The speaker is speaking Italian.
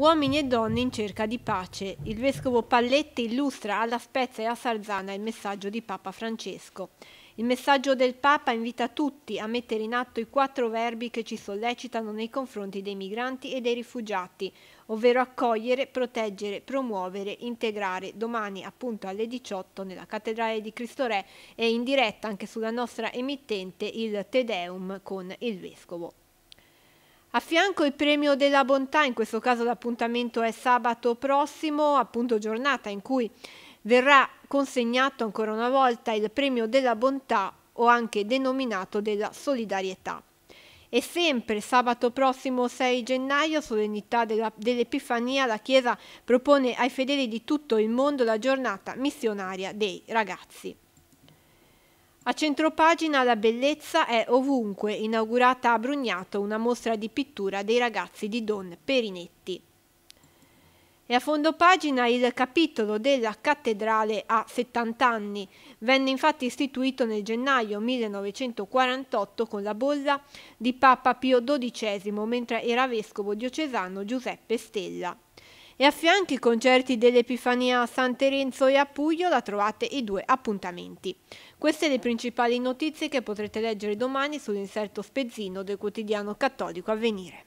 Uomini e donne in cerca di pace. Il vescovo Palletti illustra alla Spezia e a Sarzana il messaggio di Papa Francesco. Il messaggio del Papa invita tutti a mettere in atto i quattro verbi che ci sollecitano nei confronti dei migranti e dei rifugiati, ovvero accogliere, proteggere, promuovere, integrare, domani appunto alle 18 nella Cattedrale di Cristo Re e in diretta anche sulla nostra emittente il Tedeum con il Vescovo. A fianco il premio della bontà, in questo caso l'appuntamento è sabato prossimo, appunto giornata in cui verrà consegnato ancora una volta il premio della bontà o anche denominato della solidarietà. E sempre sabato prossimo 6 gennaio, solennità dell'Epifania, la Chiesa propone ai fedeli di tutto il mondo la giornata missionaria dei ragazzi. A centropagina la bellezza è ovunque, inaugurata a Brugnato una mostra di pittura dei ragazzi di Don Perinetti. E a fondo pagina il capitolo della cattedrale a 70 anni. Venne infatti istituito nel gennaio 1948 con la bolla di Papa Pio XII, mentre era vescovo diocesano Giuseppe Stella e a fianco i concerti dell'Epifania a San Terenzo e a Puglio la trovate i due appuntamenti. Queste le principali notizie che potrete leggere domani sull'inserto spezzino del quotidiano cattolico Avvenire.